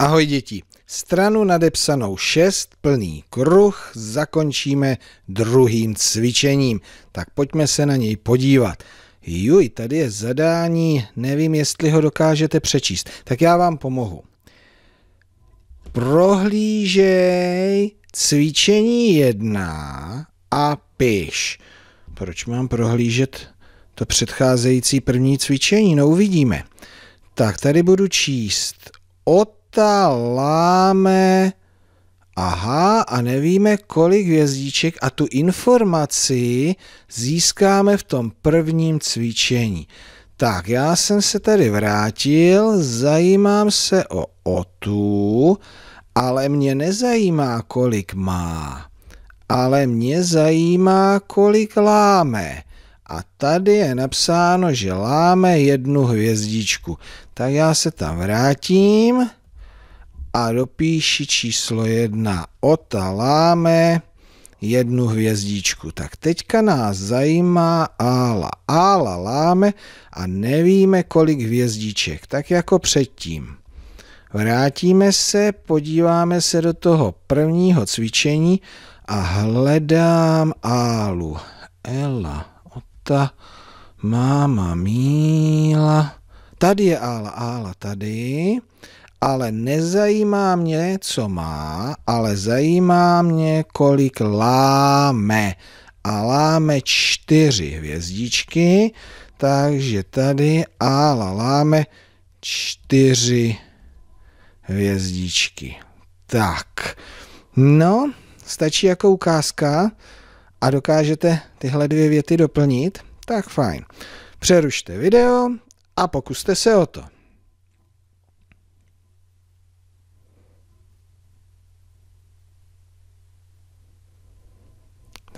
Ahoj děti, stranu nadepsanou 6 plný kruh zakončíme druhým cvičením, tak pojďme se na něj podívat. Juj, tady je zadání, nevím, jestli ho dokážete přečíst, tak já vám pomohu. Prohlížej cvičení 1 a piš. Proč mám prohlížet to předcházející první cvičení? No uvidíme. Tak tady budu číst od planeta láme aha a nevíme, kolik hvězdíček a tu informaci získáme v tom prvním cvičení. Tak, já jsem se tady vrátil, zajímám se o otu, ale mě nezajímá, kolik má, ale mě zajímá, kolik láme. A tady je napsáno, že láme jednu hvězdičku. Tak já se tam vrátím a dopíši číslo jedna. Otaláme jednu hvězdičku. Tak teďka nás zajímá ála. Ála láme a nevíme, kolik hvězdiček, tak jako předtím. Vrátíme se, podíváme se do toho prvního cvičení a hledám álu. Ela, ota, máma, míla. Tady je ála, ála, tady ale nezajímá mě, co má, ale zajímá mě, kolik láme. A láme čtyři hvězdičky, takže tady a láme čtyři hvězdičky. Tak, no, stačí jako ukázka a dokážete tyhle dvě věty doplnit, tak fajn. Přerušte video a pokuste se o to.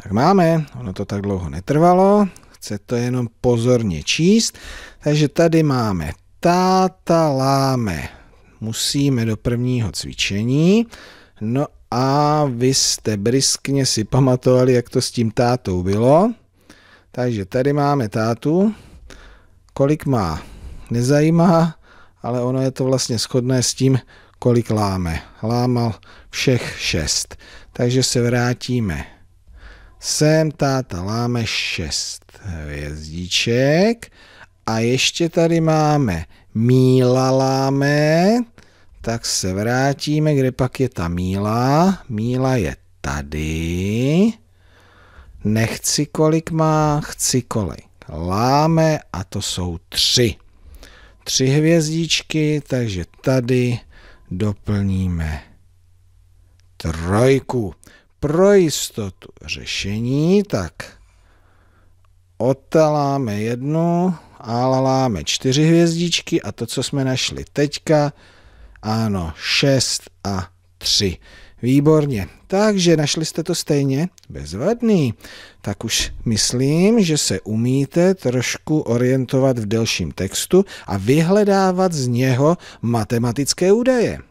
Tak máme, ono to tak dlouho netrvalo, chce to jenom pozorně číst. Takže tady máme táta láme. Musíme do prvního cvičení. No a vy jste briskně si pamatovali, jak to s tím tátou bylo. Takže tady máme tátu. Kolik má? Nezajímá, ale ono je to vlastně shodné s tím, kolik láme. Lámal všech šest. Takže se vrátíme Sem táta láme šest hvězdiček. A ještě tady máme míla láme. Tak se vrátíme, kde pak je ta míla. Míla je tady. Nechci kolik má, chci kolik. Láme a to jsou tři. Tři hvězdičky, takže tady doplníme trojku pro jistotu řešení, tak otaláme jednu, alaláme čtyři hvězdičky a to, co jsme našli teďka, ano, 6 a 3. Výborně. Takže našli jste to stejně? Bezvadný. Tak už myslím, že se umíte trošku orientovat v delším textu a vyhledávat z něho matematické údaje.